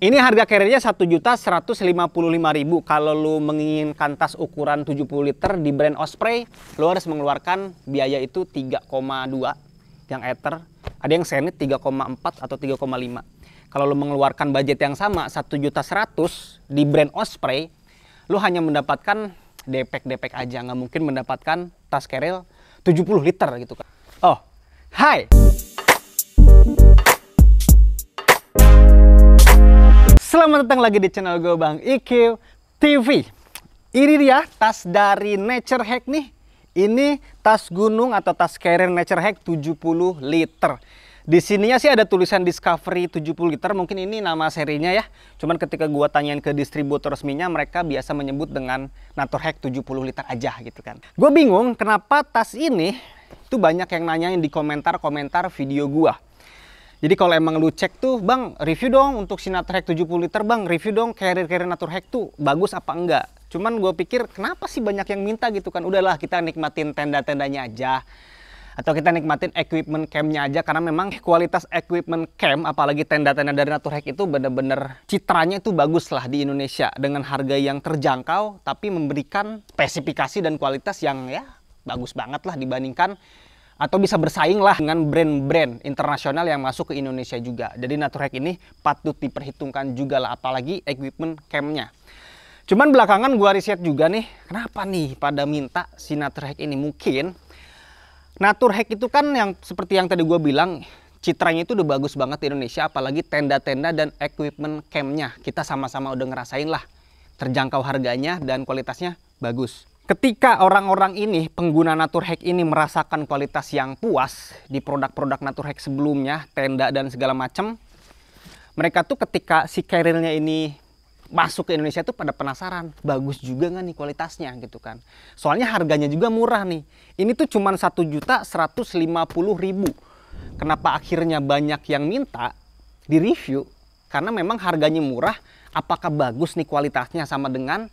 Ini harga carriernya 1.155.000. Kalau lu menginginkan tas ukuran 70 liter di brand Osprey, lu harus mengeluarkan biaya itu 3,2 yang ether. Ada yang Zenith 3,4 atau 3,5. Kalau lu mengeluarkan budget yang sama 1.100 di brand Osprey, lu hanya mendapatkan depek-depek aja, nggak mungkin mendapatkan tas carrier 70 liter gitu kan. Oh, hai. Selamat datang lagi di channel gue Bang IQ TV Ini dia tas dari Nature Hack nih Ini tas gunung atau tas carrier Nature Hack 70 liter di sininya sih ada tulisan Discovery 70 liter, mungkin ini nama serinya ya. Cuman ketika gue tanyain ke distributor resminya, mereka biasa menyebut dengan Nature Hack 70 liter aja gitu kan. Gue bingung kenapa tas ini tuh banyak yang nanyain di komentar-komentar video gue. Jadi kalau emang lu cek tuh, Bang, review dong untuk tujuh 70 liter, Bang, review dong carrier-carrier hack tuh bagus apa enggak. Cuman gue pikir kenapa sih banyak yang minta gitu kan. Udahlah kita nikmatin tenda-tendanya aja. Atau kita nikmatin equipment campnya aja karena memang kualitas equipment camp apalagi tenda-tenda dari natur hack itu bener-bener citranya itu bagus lah di Indonesia dengan harga yang terjangkau tapi memberikan spesifikasi dan kualitas yang ya bagus banget lah dibandingkan atau bisa bersaing lah dengan brand-brand internasional yang masuk ke Indonesia juga. Jadi Naturhack ini patut diperhitungkan juga lah apalagi equipment camnya. Cuman belakangan gua riset juga nih, kenapa nih pada minta si Naturhack ini mungkin Naturhack itu kan yang seperti yang tadi gua bilang citranya itu udah bagus banget di Indonesia apalagi tenda-tenda dan equipment campnya kita sama-sama udah ngerasain lah terjangkau harganya dan kualitasnya bagus Ketika orang-orang ini, pengguna Naturhack ini merasakan kualitas yang puas di produk-produk Naturhack sebelumnya, tenda dan segala macam, mereka tuh ketika si carrier-nya ini masuk ke Indonesia tuh pada penasaran, bagus juga nggak nih kualitasnya gitu kan. Soalnya harganya juga murah nih. Ini tuh cuma satu juta seratus lima puluh ribu. Kenapa akhirnya banyak yang minta di review? Karena memang harganya murah. Apakah bagus nih kualitasnya sama dengan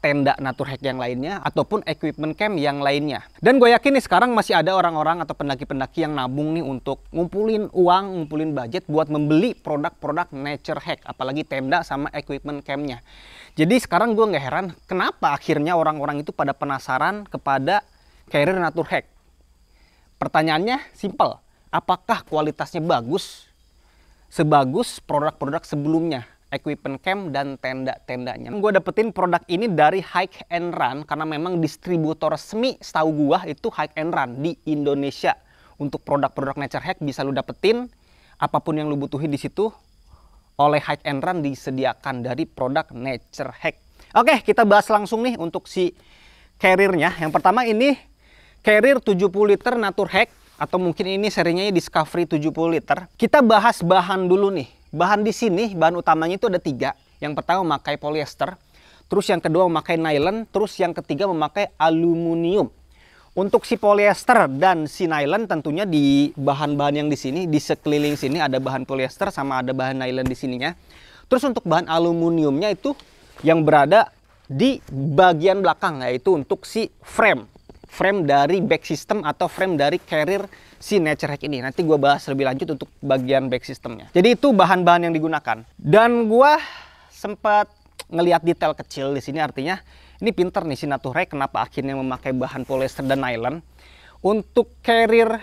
tenda natur hack yang lainnya ataupun equipment camp yang lainnya. Dan gue yakin nih sekarang masih ada orang-orang atau pendaki-pendaki yang nabung nih untuk ngumpulin uang, ngumpulin budget buat membeli produk-produk nature hack, apalagi tenda sama equipment campnya. Jadi sekarang gue nggak heran kenapa akhirnya orang-orang itu pada penasaran kepada carrier natur hack. Pertanyaannya simple, apakah kualitasnya bagus sebagus produk-produk sebelumnya? equipment camp dan tenda-tendanya. Gue dapetin produk ini dari Hike and Run karena memang distributor semi setahu gue itu Hike and Run di Indonesia. Untuk produk-produk nature hack bisa lu dapetin apapun yang lu butuhin di situ oleh Hike and Run disediakan dari produk nature hack. Oke, kita bahas langsung nih untuk si carrier-nya. Yang pertama ini carrier 70 liter nature hack atau mungkin ini serinya Discovery 70 liter. Kita bahas bahan dulu nih Bahan di sini, bahan utamanya itu ada tiga. Yang pertama memakai polyester, terus yang kedua memakai nylon, terus yang ketiga memakai aluminium. Untuk si polyester dan si nylon tentunya di bahan-bahan yang di sini, di sekeliling sini ada bahan polyester sama ada bahan nylon di sininya. Terus untuk bahan aluminiumnya itu yang berada di bagian belakang yaitu untuk si frame. Frame dari back system atau frame dari carrier si Nature Hack ini. Nanti gue bahas lebih lanjut untuk bagian back systemnya. Jadi itu bahan-bahan yang digunakan. Dan gue sempat ngelihat detail kecil di sini artinya ini pinter nih si Nature Hack kenapa akhirnya memakai bahan polyester dan nylon untuk carrier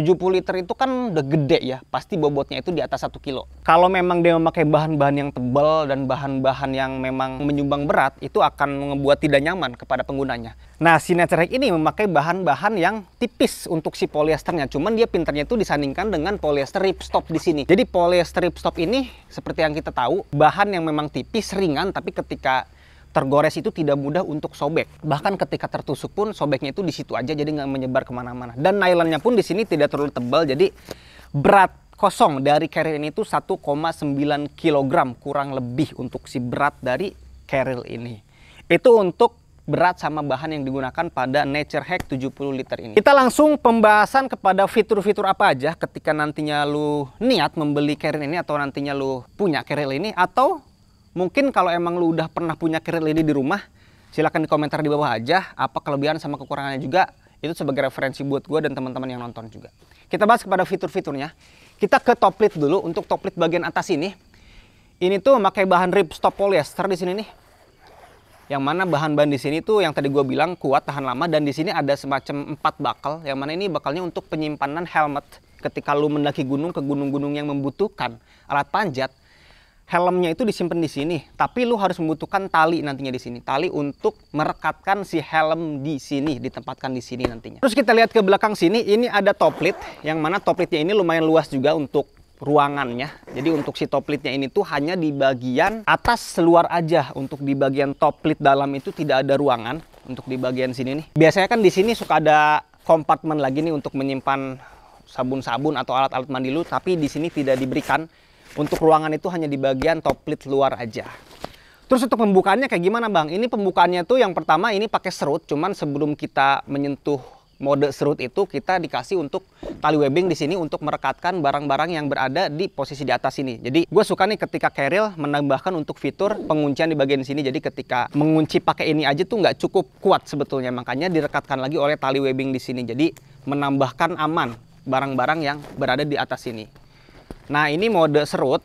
70 liter itu kan udah gede ya, pasti bobotnya itu di atas 1 kilo. Kalau memang dia memakai bahan-bahan yang tebal dan bahan-bahan yang memang menyumbang berat, itu akan membuat tidak nyaman kepada penggunanya. Nah, si Nature ini memakai bahan-bahan yang tipis untuk si polyesternya, cuman dia pinternya itu disandingkan dengan polyester ripstop di sini. Jadi polyester ripstop ini seperti yang kita tahu, bahan yang memang tipis, ringan, tapi ketika tergores itu tidak mudah untuk sobek. Bahkan ketika tertusuk pun sobeknya itu di situ aja jadi nggak menyebar kemana-mana. Dan nylonnya pun di sini tidak terlalu tebal jadi berat kosong dari carrier ini itu 1,9 kg kurang lebih untuk si berat dari carrier ini. Itu untuk berat sama bahan yang digunakan pada Nature Hack 70 liter ini. Kita langsung pembahasan kepada fitur-fitur apa aja ketika nantinya lu niat membeli carrier ini atau nantinya lu punya carrier ini atau Mungkin kalau emang lu udah pernah punya kerit lady di rumah, silahkan di komentar di bawah aja apa kelebihan sama kekurangannya juga. Itu sebagai referensi buat gue dan teman-teman yang nonton juga. Kita bahas kepada fitur-fiturnya. Kita ke top lid dulu untuk top lid bagian atas ini. Ini tuh memakai bahan ripstop polyester di sini nih. Yang mana bahan-bahan di sini tuh yang tadi gue bilang kuat tahan lama dan di sini ada semacam empat bakal. Yang mana ini bakalnya untuk penyimpanan helmet ketika lu mendaki gunung ke gunung-gunung yang membutuhkan alat panjat helmnya itu disimpan di sini, tapi lu harus membutuhkan tali nantinya di sini. Tali untuk merekatkan si helm di sini, ditempatkan di sini nantinya. Terus kita lihat ke belakang sini, ini ada toplit yang mana toplitnya ini lumayan luas juga untuk ruangannya. Jadi untuk si toplitnya ini tuh hanya di bagian atas seluar aja. Untuk di bagian toplit dalam itu tidak ada ruangan untuk di bagian sini nih. Biasanya kan di sini suka ada kompartemen lagi nih untuk menyimpan sabun-sabun atau alat-alat mandi lu, tapi di sini tidak diberikan. Untuk ruangan itu hanya di bagian top lid luar aja. Terus untuk pembukaannya kayak gimana Bang? Ini pembukaannya tuh yang pertama ini pakai serut, cuman sebelum kita menyentuh mode serut itu kita dikasih untuk tali webbing di sini untuk merekatkan barang-barang yang berada di posisi di atas ini. Jadi gue suka nih ketika keril menambahkan untuk fitur penguncian di bagian sini. Jadi ketika mengunci pakai ini aja tuh nggak cukup kuat sebetulnya. Makanya direkatkan lagi oleh tali webbing di sini. Jadi menambahkan aman barang-barang yang berada di atas sini. Nah ini mode serut,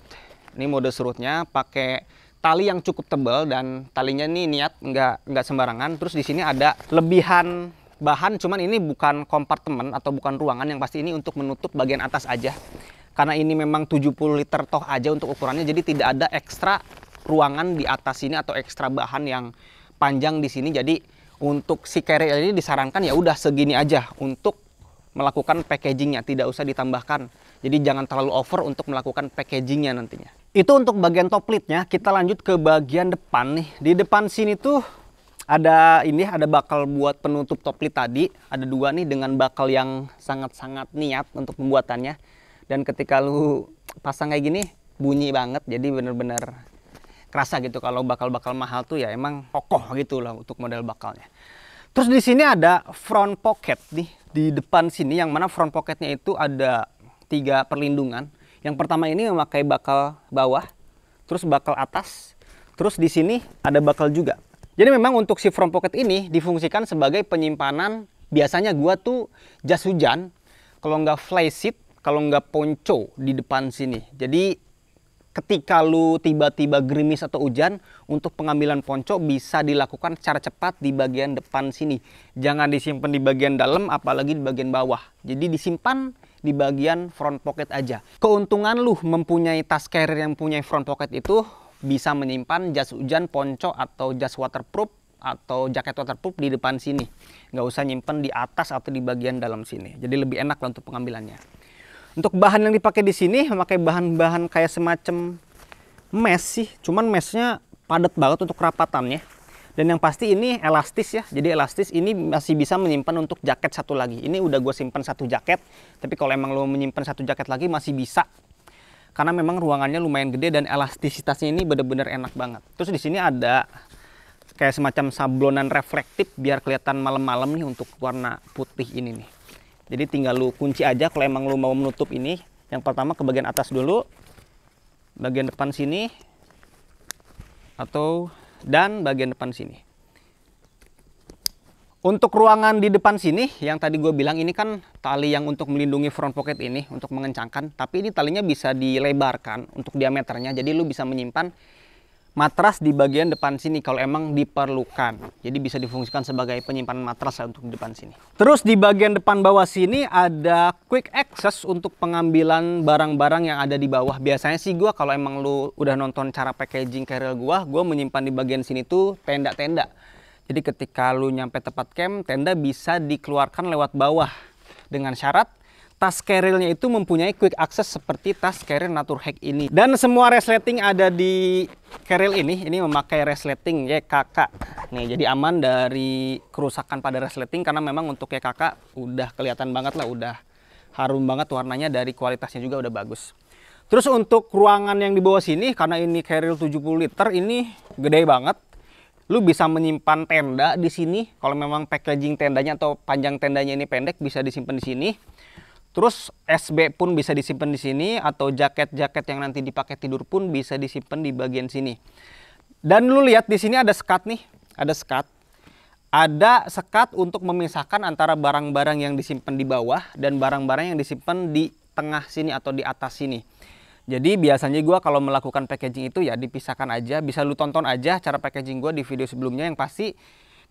ini mode serutnya pakai tali yang cukup tebal dan talinya ini niat nggak nggak sembarangan. Terus di sini ada lebihan bahan, cuman ini bukan kompartemen atau bukan ruangan yang pasti ini untuk menutup bagian atas aja. Karena ini memang 70 liter toh aja untuk ukurannya, jadi tidak ada ekstra ruangan di atas sini atau ekstra bahan yang panjang di sini. Jadi untuk si kere ini disarankan ya udah segini aja untuk melakukan packagingnya, tidak usah ditambahkan jadi jangan terlalu over untuk melakukan packagingnya nantinya. Itu untuk bagian top lidnya. Kita lanjut ke bagian depan nih. Di depan sini tuh ada ini ada bakal buat penutup top lid tadi ada dua nih dengan bakal yang sangat-sangat niat untuk pembuatannya dan ketika lu pasang kayak gini bunyi banget jadi bener-bener kerasa gitu kalau bakal-bakal mahal tuh ya emang kokoh gitu lah untuk model bakalnya terus di sini ada front pocket nih di depan sini yang mana front pocketnya itu ada tiga perlindungan. Yang pertama ini memakai bakal bawah, terus bakal atas, terus di sini ada bakal juga. Jadi memang untuk si front pocket ini difungsikan sebagai penyimpanan. Biasanya gua tuh jas hujan, kalau nggak fly seat kalau nggak ponco di depan sini. Jadi ketika lu tiba-tiba gerimis atau hujan, untuk pengambilan ponco bisa dilakukan secara cepat di bagian depan sini. Jangan disimpan di bagian dalam, apalagi di bagian bawah. Jadi disimpan di bagian front pocket aja. Keuntungan lu mempunyai tas carrier yang punya front pocket itu bisa menyimpan jas hujan, ponco, atau jas waterproof atau jaket waterproof di depan sini. Nggak usah nyimpan di atas atau di bagian dalam sini. Jadi lebih enak lah untuk pengambilannya. Untuk bahan yang dipakai di sini memakai bahan-bahan kayak semacam mesh sih. Cuman meshnya padat banget untuk kerapatannya. Dan yang pasti ini elastis ya. Jadi elastis ini masih bisa menyimpan untuk jaket satu lagi. Ini udah gue simpan satu jaket. Tapi kalau emang lo menyimpan satu jaket lagi masih bisa. Karena memang ruangannya lumayan gede dan elastisitasnya ini bener-bener enak banget. Terus di sini ada kayak semacam sablonan reflektif biar kelihatan malam-malam nih untuk warna putih ini nih. Jadi tinggal lu kunci aja kalau emang lu mau menutup ini. Yang pertama ke bagian atas dulu. Bagian depan sini. Atau dan bagian depan sini. Untuk ruangan di depan sini yang tadi gue bilang ini kan tali yang untuk melindungi front pocket ini untuk mengencangkan. Tapi ini talinya bisa dilebarkan untuk diameternya jadi lu bisa menyimpan matras di bagian depan sini kalau emang diperlukan. Jadi bisa difungsikan sebagai penyimpanan matras untuk depan sini. Terus di bagian depan bawah sini ada quick access untuk pengambilan barang-barang yang ada di bawah. Biasanya sih gua kalau emang lu udah nonton cara packaging carrier gua, gua menyimpan di bagian sini tuh tenda-tenda. Jadi ketika lu nyampe tempat camp, tenda bisa dikeluarkan lewat bawah dengan syarat tas kerilnya itu mempunyai quick access seperti tas carrier Naturhack ini. Dan semua resleting ada di carrier ini, ini memakai resleting YKK. Nih, jadi aman dari kerusakan pada resleting karena memang untuk YKK udah kelihatan banget lah, udah harum banget warnanya dari kualitasnya juga udah bagus. Terus untuk ruangan yang di bawah sini, karena ini carrier 70 liter, ini gede banget. Lu bisa menyimpan tenda di sini. Kalau memang packaging tendanya atau panjang tendanya ini pendek, bisa disimpan di sini. Terus SB pun bisa disimpan di sini atau jaket-jaket yang nanti dipakai tidur pun bisa disimpan di bagian sini. Dan lu lihat di sini ada sekat nih, ada sekat. Ada sekat untuk memisahkan antara barang-barang yang disimpan di bawah dan barang-barang yang disimpan di tengah sini atau di atas sini. Jadi biasanya gue kalau melakukan packaging itu ya dipisahkan aja, bisa lu tonton aja cara packaging gue di video sebelumnya yang pasti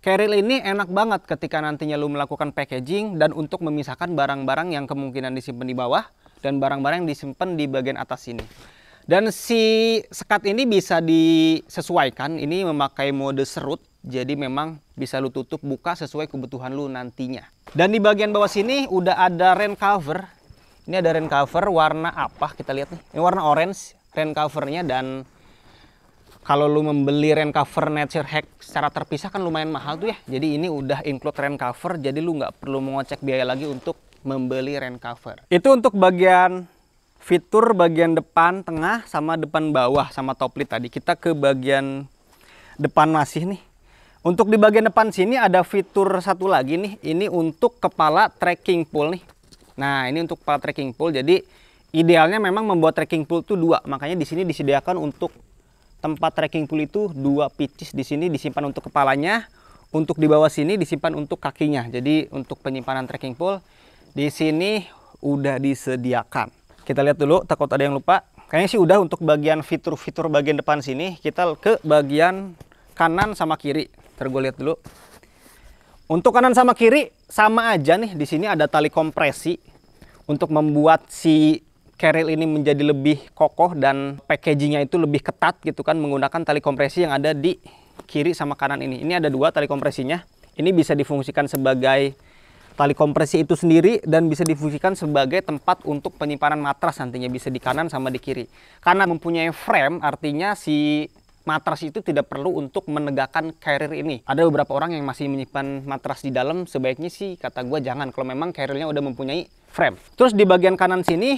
Keril ini enak banget ketika nantinya lu melakukan packaging dan untuk memisahkan barang-barang yang kemungkinan disimpan di bawah dan barang-barang yang disimpan di bagian atas ini. Dan si sekat ini bisa disesuaikan, ini memakai mode serut, jadi memang bisa lu tutup buka sesuai kebutuhan lu nantinya. Dan di bagian bawah sini udah ada rain cover. Ini ada rain cover warna apa? Kita lihat nih. Ini warna orange rain covernya dan kalau lu membeli rain cover nature hack secara terpisah kan lumayan mahal tuh ya jadi ini udah include rain cover jadi lu nggak perlu mengocek biaya lagi untuk membeli rain cover itu untuk bagian fitur bagian depan tengah sama depan bawah sama top lid tadi kita ke bagian depan masih nih untuk di bagian depan sini ada fitur satu lagi nih ini untuk kepala trekking pole nih nah ini untuk kepala trekking pole jadi idealnya memang membuat trekking pole itu dua makanya di sini disediakan untuk tempat trekking pool itu dua pieces di sini disimpan untuk kepalanya, untuk di bawah sini disimpan untuk kakinya. Jadi untuk penyimpanan trekking pool di sini udah disediakan. Kita lihat dulu takut ada yang lupa. Kayaknya sih udah untuk bagian fitur-fitur bagian depan sini. Kita ke bagian kanan sama kiri. Tergo lihat dulu. Untuk kanan sama kiri sama aja nih. Di sini ada tali kompresi untuk membuat si keril ini menjadi lebih kokoh dan packagingnya itu lebih ketat gitu kan menggunakan tali kompresi yang ada di kiri sama kanan ini. Ini ada dua tali kompresinya. Ini bisa difungsikan sebagai tali kompresi itu sendiri dan bisa difungsikan sebagai tempat untuk penyimpanan matras nantinya bisa di kanan sama di kiri. Karena mempunyai frame artinya si matras itu tidak perlu untuk menegakkan carrier ini. Ada beberapa orang yang masih menyimpan matras di dalam sebaiknya sih kata gue jangan kalau memang carriernya udah mempunyai frame. Terus di bagian kanan sini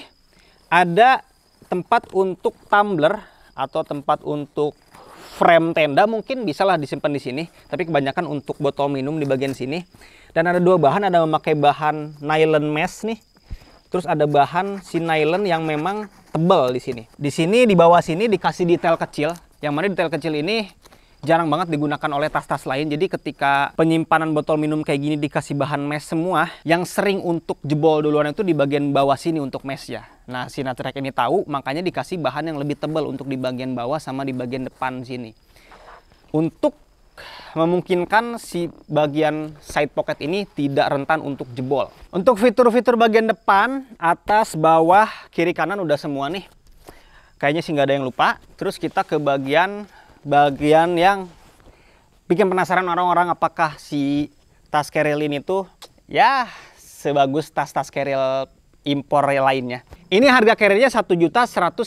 ada tempat untuk tumbler atau tempat untuk frame tenda mungkin bisalah disimpan di sini tapi kebanyakan untuk botol minum di bagian sini dan ada dua bahan ada memakai bahan nylon mesh nih terus ada bahan si nylon yang memang tebal di sini di sini di bawah sini dikasih detail kecil yang mana detail kecil ini jarang banget digunakan oleh tas-tas lain. Jadi ketika penyimpanan botol minum kayak gini dikasih bahan mesh semua, yang sering untuk jebol duluan itu di bagian bawah sini untuk mesh ya. Nah, si Natrek ini tahu, makanya dikasih bahan yang lebih tebal untuk di bagian bawah sama di bagian depan sini. Untuk memungkinkan si bagian side pocket ini tidak rentan untuk jebol. Untuk fitur-fitur bagian depan, atas, bawah, kiri, kanan udah semua nih. Kayaknya sih nggak ada yang lupa. Terus kita ke bagian bagian yang bikin penasaran orang-orang apakah si tas keril ini tuh ya sebagus tas-tas keril impor lainnya. Ini harga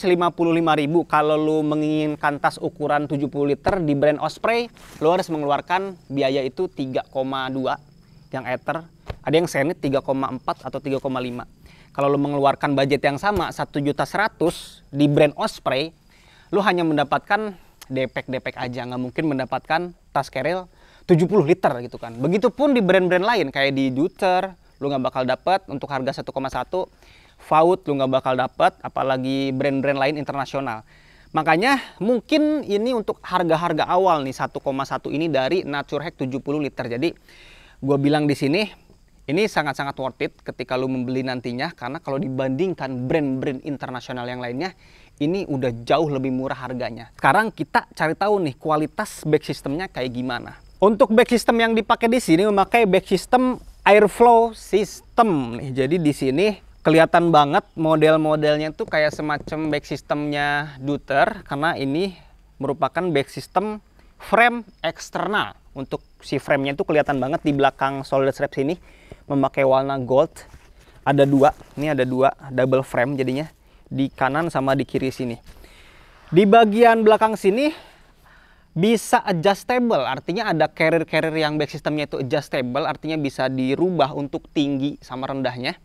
lima ribu. Kalau lu menginginkan tas ukuran 70 liter di brand Osprey, lu harus mengeluarkan biaya itu 3,2 yang ether. Ada yang senit 3,4 atau 3,5. Kalau lu mengeluarkan budget yang sama juta 1.100 di brand Osprey, lu hanya mendapatkan depek-depek aja nggak mungkin mendapatkan tas keril 70 liter gitu kan. Begitupun di brand-brand lain kayak di Duter, lu nggak bakal dapat untuk harga 1,1 Faut lu nggak bakal dapat apalagi brand-brand lain internasional. Makanya mungkin ini untuk harga-harga awal nih 1,1 ini dari Nature Hack 70 liter. Jadi gue bilang di sini ini sangat-sangat worth it ketika lu membeli nantinya karena kalau dibandingkan brand-brand internasional yang lainnya ini udah jauh lebih murah harganya. Sekarang kita cari tahu nih kualitas back systemnya kayak gimana. Untuk back system yang dipakai di sini memakai back system airflow system nih. Jadi di sini kelihatan banget model-modelnya tuh kayak semacam back systemnya Duter karena ini merupakan back system frame eksternal untuk si framenya itu kelihatan banget di belakang solder strap sini memakai warna gold. Ada dua, ini ada dua double frame jadinya di kanan sama di kiri sini. Di bagian belakang sini bisa adjustable, artinya ada carrier-carrier yang back systemnya itu adjustable, artinya bisa dirubah untuk tinggi sama rendahnya.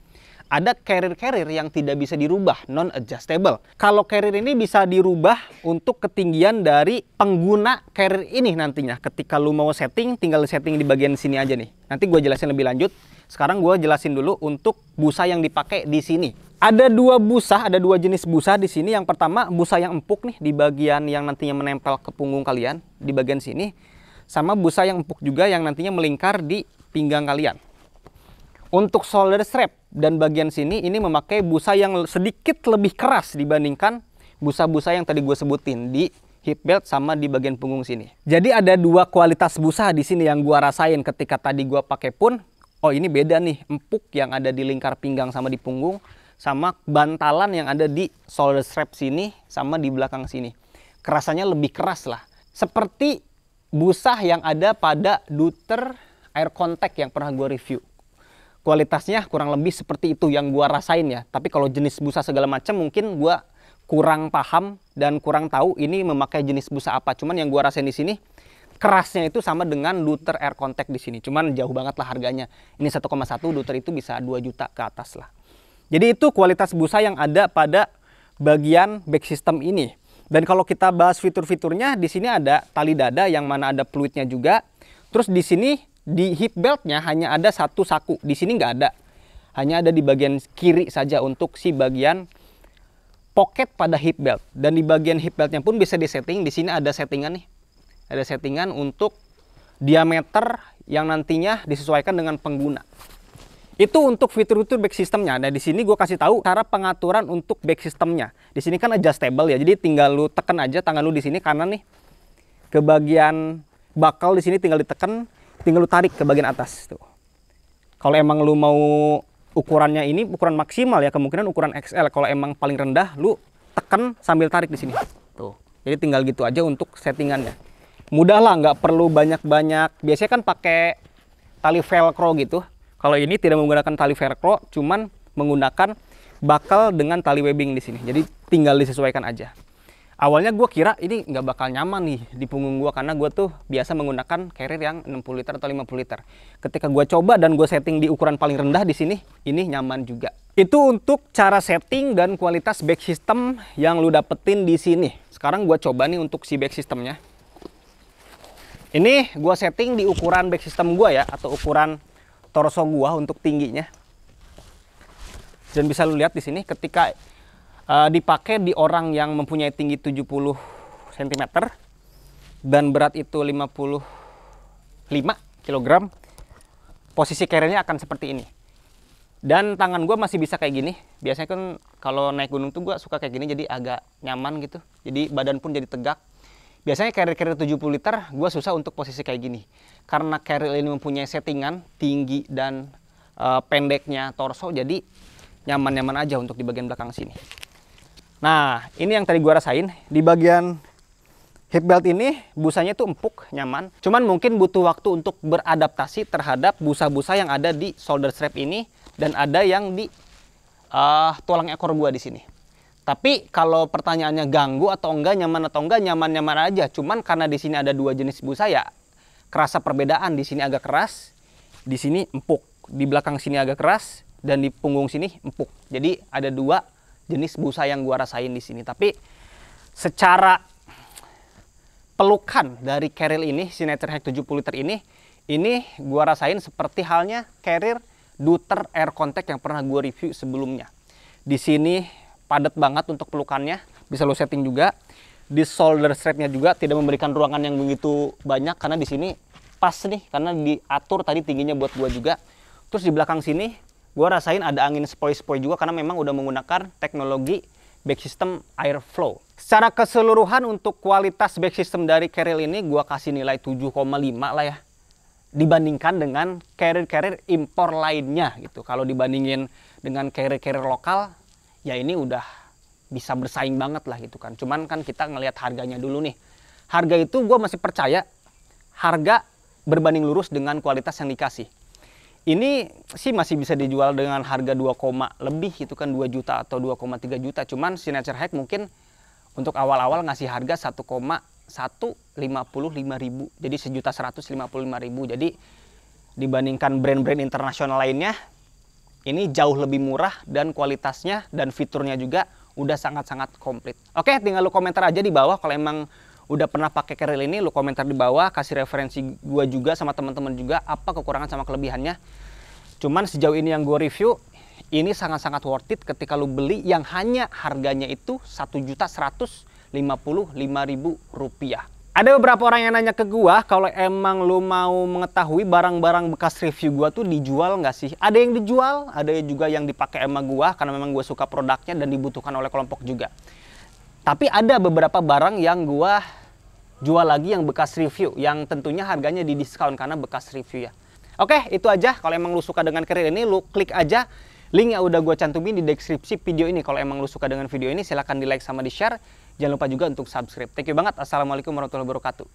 Ada carrier-carrier yang tidak bisa dirubah, non-adjustable. Kalau carrier ini bisa dirubah untuk ketinggian dari pengguna carrier ini nantinya. Ketika lu mau setting, tinggal setting di bagian sini aja nih. Nanti gue jelasin lebih lanjut. Sekarang gue jelasin dulu untuk busa yang dipakai di sini. Ada dua busa, ada dua jenis busa di sini. Yang pertama busa yang empuk nih di bagian yang nantinya menempel ke punggung kalian di bagian sini. Sama busa yang empuk juga yang nantinya melingkar di pinggang kalian. Untuk shoulder strap dan bagian sini ini memakai busa yang sedikit lebih keras dibandingkan busa-busa yang tadi gue sebutin di hip belt sama di bagian punggung sini. Jadi ada dua kualitas busa di sini yang gua rasain ketika tadi gua pakai pun. Oh ini beda nih empuk yang ada di lingkar pinggang sama di punggung sama bantalan yang ada di shoulder strap sini sama di belakang sini. Kerasanya lebih keras lah. Seperti busa yang ada pada Duter Air Contact yang pernah gua review. Kualitasnya kurang lebih seperti itu yang gua rasain ya. Tapi kalau jenis busa segala macam mungkin gua kurang paham dan kurang tahu ini memakai jenis busa apa. Cuman yang gua rasain di sini kerasnya itu sama dengan Luther Air Contact di sini. Cuman jauh banget lah harganya. Ini 1,1 Luther itu bisa 2 juta ke atas lah. Jadi itu kualitas busa yang ada pada bagian back system ini. Dan kalau kita bahas fitur-fiturnya, di sini ada tali dada yang mana ada fluidnya juga. Terus di sini di hip beltnya hanya ada satu saku. Di sini nggak ada. Hanya ada di bagian kiri saja untuk si bagian pocket pada hip belt dan di bagian hip beltnya pun bisa disetting di sini ada settingan nih ada settingan untuk diameter yang nantinya disesuaikan dengan pengguna itu untuk fitur-fitur back systemnya nah di sini gue kasih tahu cara pengaturan untuk back systemnya di sini kan adjustable ya jadi tinggal lu tekan aja tangan lu di sini kanan nih ke bagian bakal di sini tinggal ditekan tinggal lu tarik ke bagian atas tuh kalau emang lu mau ukurannya ini ukuran maksimal ya kemungkinan ukuran XL kalau emang paling rendah lu tekan sambil tarik di sini tuh jadi tinggal gitu aja untuk settingannya mudah lah nggak perlu banyak-banyak biasanya kan pakai tali velcro gitu kalau ini tidak menggunakan tali velcro cuman menggunakan bakal dengan tali webbing di sini jadi tinggal disesuaikan aja awalnya gue kira ini nggak bakal nyaman nih di punggung gue karena gue tuh biasa menggunakan carrier yang 60 liter atau 50 liter. Ketika gue coba dan gue setting di ukuran paling rendah di sini, ini nyaman juga. Itu untuk cara setting dan kualitas back system yang lu dapetin di sini. Sekarang gue coba nih untuk si back systemnya. Ini gue setting di ukuran back system gue ya atau ukuran torso gue untuk tingginya. Dan bisa lu lihat di sini ketika Eh, dipakai di orang yang mempunyai tinggi 70 cm dan berat itu 55 kg posisi carriernya akan seperti ini dan tangan gue masih bisa kayak gini biasanya kan kalau naik gunung tuh gue suka kayak gini jadi agak nyaman gitu jadi badan pun jadi tegak biasanya carrier-carrier 70 liter gue susah untuk posisi kayak gini karena carrier ini mempunyai settingan tinggi dan uh, pendeknya torso jadi nyaman-nyaman aja untuk di bagian belakang sini Nah, ini yang tadi gua rasain di bagian hip belt ini busanya tuh empuk, nyaman. Cuman mungkin butuh waktu untuk beradaptasi terhadap busa-busa yang ada di shoulder strap ini dan ada yang di uh, tulang ekor gua di sini. Tapi kalau pertanyaannya ganggu atau enggak, nyaman atau enggak, nyaman-nyaman aja. Cuman karena di sini ada dua jenis busa ya, kerasa perbedaan. Di sini agak keras, di sini empuk. Di belakang sini agak keras, dan di punggung sini empuk. Jadi ada dua jenis busa yang gua rasain di sini. Tapi secara pelukan dari carrier ini, Signature Hack 70 liter ini, ini gua rasain seperti halnya carrier Duter Air Contact yang pernah gua review sebelumnya. Di sini padat banget untuk pelukannya, bisa lo setting juga. Di solder strapnya juga tidak memberikan ruangan yang begitu banyak karena di sini pas nih karena diatur tadi tingginya buat gua juga. Terus di belakang sini gue rasain ada angin sepoi-sepoi juga karena memang udah menggunakan teknologi back system airflow. Secara keseluruhan untuk kualitas back system dari carrier ini gue kasih nilai 7,5 lah ya. Dibandingkan dengan carrier-carrier impor lainnya gitu. Kalau dibandingin dengan carrier-carrier lokal ya ini udah bisa bersaing banget lah gitu kan. Cuman kan kita ngelihat harganya dulu nih. Harga itu gue masih percaya harga berbanding lurus dengan kualitas yang dikasih ini sih masih bisa dijual dengan harga 2, lebih itu kan 2 juta atau 2,3 juta cuman si Nature Hack mungkin untuk awal-awal ngasih harga 1,155 ribu jadi sejuta 155 ribu jadi dibandingkan brand-brand internasional lainnya ini jauh lebih murah dan kualitasnya dan fiturnya juga udah sangat-sangat komplit oke tinggal lu komentar aja di bawah kalau emang udah pernah pakai keril ini lu komentar di bawah kasih referensi gua juga sama teman-teman juga apa kekurangan sama kelebihannya cuman sejauh ini yang gue review ini sangat-sangat worth it ketika lu beli yang hanya harganya itu satu juta seratus lima puluh lima ribu rupiah ada beberapa orang yang nanya ke gua kalau emang lu mau mengetahui barang-barang bekas review gua tuh dijual nggak sih? Ada yang dijual, ada juga yang dipakai emang gua karena memang gua suka produknya dan dibutuhkan oleh kelompok juga. Tapi ada beberapa barang yang gua jual lagi yang bekas review yang tentunya harganya di karena bekas review ya. Oke, itu aja. Kalau emang lu suka dengan karir ini, lu klik aja link yang udah gue cantumin di deskripsi video ini. Kalau emang lu suka dengan video ini, silahkan di like sama di share. Jangan lupa juga untuk subscribe. Thank you banget. Assalamualaikum warahmatullahi wabarakatuh.